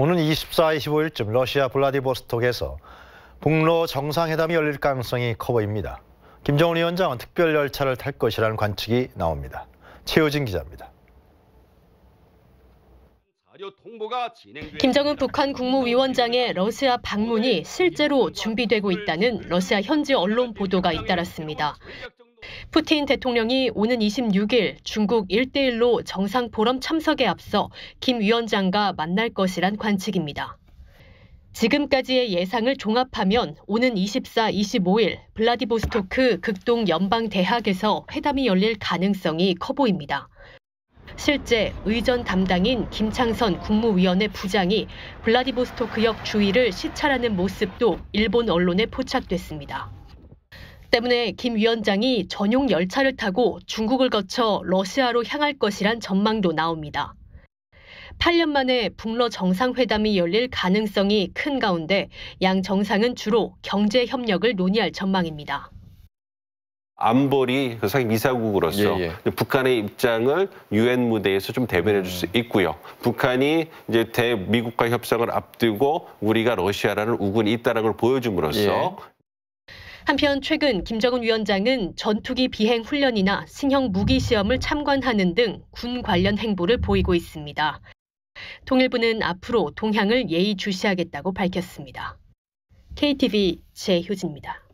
오는 24, 25일쯤 러시아 블라디보스톡에서 북러 정상회담이 열릴 가능성이 커 보입니다. 김정은 위원장은 특별 열차를 탈 것이라는 관측이 나옵니다. 최효진 기자입니다. 김정은 북한 국무위원장의 러시아 방문이 실제로 준비되고 있다는 러시아 현지 언론 보도가 잇따랐습니다. 푸틴 대통령이 오는 26일 중국 1대1로 정상 보럼 참석에 앞서 김 위원장과 만날 것이란 관측입니다. 지금까지의 예상을 종합하면 오는 24, 25일 블라디보스토크 극동 연방 대학에서 회담이 열릴 가능성이 커 보입니다. 실제 의전 담당인 김창선 국무위원회 부장이 블라디보스토크역 주위를 시찰하는 모습도 일본 언론에 포착됐습니다. 때문에 김 위원장이 전용 열차를 타고 중국을 거쳐 러시아로 향할 것이란 전망도 나옵니다. 8년 만에 북러 정상회담이 열릴 가능성이 큰 가운데 양 정상은 주로 경제 협력을 논의할 전망입니다. 안보리 그래이 미사국으로서 예, 예. 북한의 입장을 유엔 무대에서 좀 대변해 줄수 음. 있고요. 북한이 이제 대미국과 협상을 앞두고 우리가 러시아라는 우군이 있다는 걸 보여줌으로써 예. 한편 최근 김정은 위원장은 전투기 비행 훈련이나 신형 무기 시험을 참관하는 등 군 관련 행보를 보이고 있습니다. 통일부는 앞으로 동향을 예의주시하겠다고 밝혔습니다. KTV 제효진입니다.